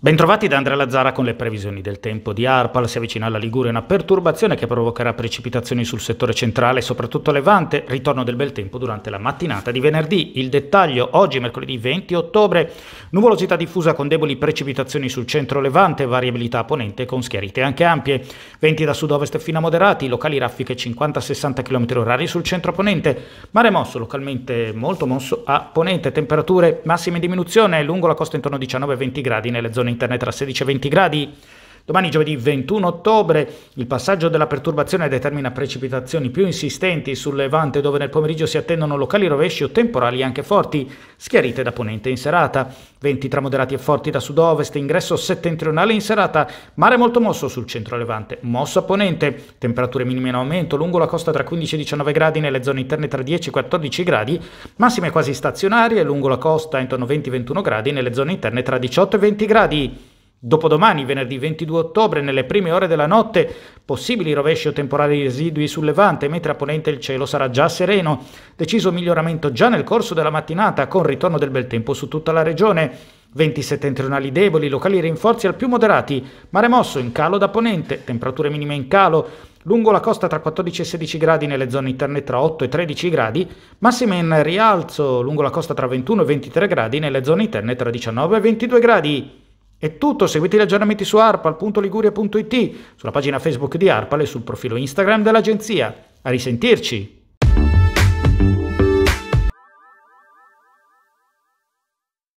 Bentrovati da Andrea Lazzara con le previsioni del tempo di Arpal. Si avvicina alla Liguria una perturbazione che provocherà precipitazioni sul settore centrale, soprattutto a Levante. Ritorno del bel tempo durante la mattinata di venerdì. Il dettaglio oggi, mercoledì 20 ottobre. Nuvolosità diffusa con deboli precipitazioni sul centro Levante, variabilità a ponente con schiarite anche ampie. Venti da sud-ovest fino a moderati, locali raffiche 50-60 km orari sul centro ponente. Mare mosso, localmente molto mosso a ponente. Temperature massime in diminuzione lungo la costa intorno a 19-20 gradi nelle zone internet tra 16 e 20 gradi Domani giovedì 21 ottobre il passaggio della perturbazione determina precipitazioni più insistenti sul Levante dove nel pomeriggio si attendono locali rovesci o temporali anche forti, schiarite da ponente in serata. Venti tra moderati e forti da sud-ovest, ingresso settentrionale in serata, mare molto mosso sul centro Levante, mosso a ponente, temperature minime in aumento lungo la costa tra 15 e 19 gradi nelle zone interne tra 10 e 14 gradi, massime quasi stazionarie lungo la costa intorno a 20-21 gradi nelle zone interne tra 18 e 20 gradi. Dopodomani, venerdì 22 ottobre, nelle prime ore della notte, possibili rovesci o temporali residui sul Levante, mentre a ponente il cielo sarà già sereno. Deciso miglioramento già nel corso della mattinata, con ritorno del bel tempo su tutta la regione. Venti settentrionali deboli, locali rinforzi al più moderati, mare mosso in calo da ponente, temperature minime in calo, lungo la costa tra 14 e 16 gradi nelle zone interne tra 8 e 13 gradi, massime in rialzo lungo la costa tra 21 e 23 gradi nelle zone interne tra 19 e 22 gradi. È tutto, seguite gli aggiornamenti su arpal.liguria.it, sulla pagina Facebook di Arpal e sul profilo Instagram dell'agenzia. A risentirci!